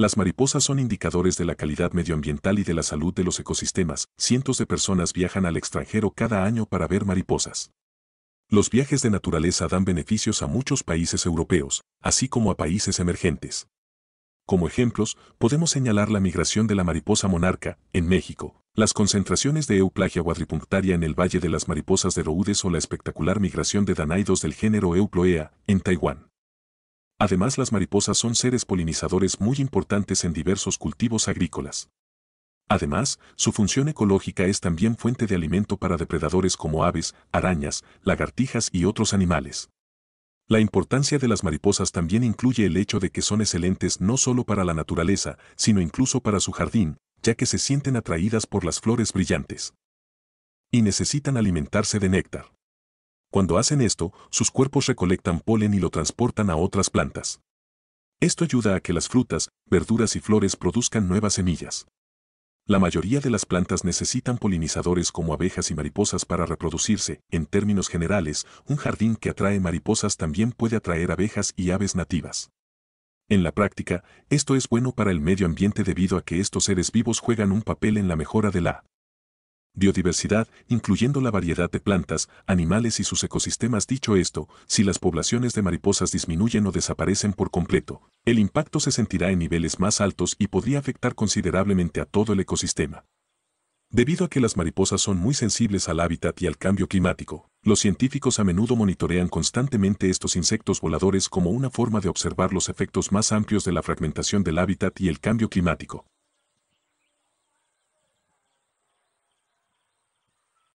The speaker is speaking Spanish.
Las mariposas son indicadores de la calidad medioambiental y de la salud de los ecosistemas. Cientos de personas viajan al extranjero cada año para ver mariposas. Los viajes de naturaleza dan beneficios a muchos países europeos, así como a países emergentes. Como ejemplos, podemos señalar la migración de la mariposa monarca, en México, las concentraciones de Euplagia guadripunctaria en el Valle de las Mariposas de Roudes o la espectacular migración de danaidos del género Euploea, en Taiwán. Además las mariposas son seres polinizadores muy importantes en diversos cultivos agrícolas. Además, su función ecológica es también fuente de alimento para depredadores como aves, arañas, lagartijas y otros animales. La importancia de las mariposas también incluye el hecho de que son excelentes no solo para la naturaleza, sino incluso para su jardín, ya que se sienten atraídas por las flores brillantes. Y necesitan alimentarse de néctar. Cuando hacen esto, sus cuerpos recolectan polen y lo transportan a otras plantas. Esto ayuda a que las frutas, verduras y flores produzcan nuevas semillas. La mayoría de las plantas necesitan polinizadores como abejas y mariposas para reproducirse. En términos generales, un jardín que atrae mariposas también puede atraer abejas y aves nativas. En la práctica, esto es bueno para el medio ambiente debido a que estos seres vivos juegan un papel en la mejora de la biodiversidad, incluyendo la variedad de plantas, animales y sus ecosistemas. Dicho esto, si las poblaciones de mariposas disminuyen o desaparecen por completo, el impacto se sentirá en niveles más altos y podría afectar considerablemente a todo el ecosistema. Debido a que las mariposas son muy sensibles al hábitat y al cambio climático, los científicos a menudo monitorean constantemente estos insectos voladores como una forma de observar los efectos más amplios de la fragmentación del hábitat y el cambio climático.